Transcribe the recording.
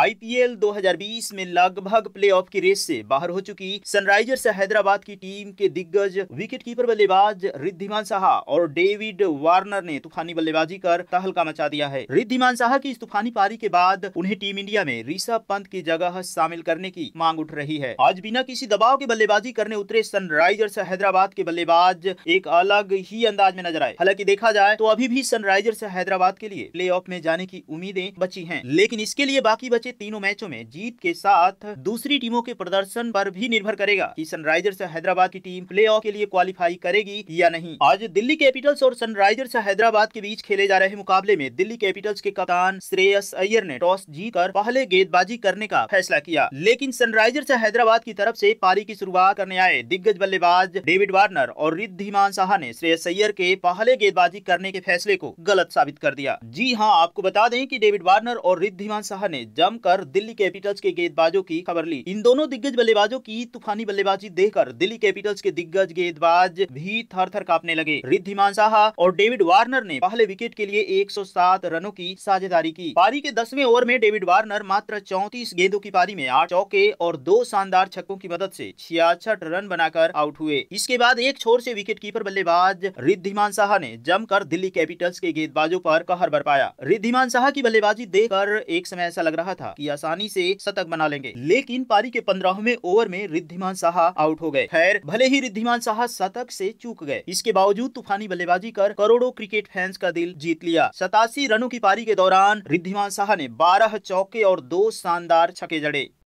IPL 2020 में लगभग playoff की रेस से बाहर हो चुकी सनराइजर्स हैदराबाद की टीम के दिग्गज विकेटकीपर बल्लेबाज रिद्धिमान साहा और डेविड वार्नर ने तूफानी बल्लेबाजी कर तहलका मचा दिया है रिद्धिमान साहा की इस तूफानी पारी के बाद उन्हें टीम इंडिया में ऋषभ पंत की जगह शामिल करने की मांग उठ रही है आज बिना किसी दबाव के बल्लेबाजी करने उतरे सनराइजर्स हैदराबाद के बल्लेबाज एक अलग ही अंदाज में नजर आए हालांकि देखा जाए तो अभी भी सनराइजर्स हैदराबाद के लिए प्ले में जाने की उम्मीदें बची है लेकिन इसके लिए बाकी बचे से तीनों मैचों में जीत के साथ दूसरी टीमों के प्रदर्शन पर भी निर्भर करेगा कि सनराइजर्स हैदराबाद की टीम प्ले के लिए क्वालिफाई करेगी या नहीं आज दिल्ली कैपिटल्स और सनराइजर्स हैदराबाद के बीच खेले जा रहे मुकाबले में दिल्ली कैपिटल्स के कप्तान श्रेयस अय्यर ने टॉस जीत पहले गेंदबाजी करने का फैसला किया लेकिन सनराइजर्स हैदराबाद की तरफ ऐसी पारी की शुरुआत करने आए दिग्गज बल्लेबाज डेविड वार्नर और रिद्धिमान शाह ने श्रेयस अय्यर के पहले गेंदबाजी करने के फैसले को गलत साबित कर दिया जी हाँ आपको बता दें कि डेविड वार्नर और रिद्धिमान शाह ने जम कर दिल्ली कैपिटल्स के गेंदबाजों की खबर ली इन दोनों दिग्गज बल्लेबाजों की तूफानी बल्लेबाजी देखकर दिल्ली कैपिटल्स के दिग्गज गेंदबाज भी थर थर कांपने लगे रिद्धिमान साहा और डेविड वार्नर ने पहले विकेट के लिए 107 रनों की साझेदारी की पारी के दसवें ओवर में डेविड वार्नर मात्र चौतीस गेंदों की पारी में आठ चौके और दो शानदार छक्कों की मदद ऐसी छियासठ रन बनाकर आउट हुए इसके बाद एक छोर से कीपर बल्लेबाज रिद्धिमान साहा ने जमकर दिल्ली कैपिटल्स के गेंदबाजों पर कहर बरपाया रिद्धिमान साहा की बल्लेबाजी देखकर एक समय ऐसा लग रहा था था कि आसानी से शतक बना लेंगे लेकिन पारी के पंद्रहवें ओवर में रिद्धिमान शाह आउट हो गए खैर भले ही रिद्धिमान शाह शतक से चूक गए इसके बावजूद तूफानी बल्लेबाजी कर करोड़ों क्रिकेट फैंस का दिल जीत लिया सतासी रनों की पारी के दौरान रिद्धिमान शाह ने बारह चौके और दो शानदार छके जड़े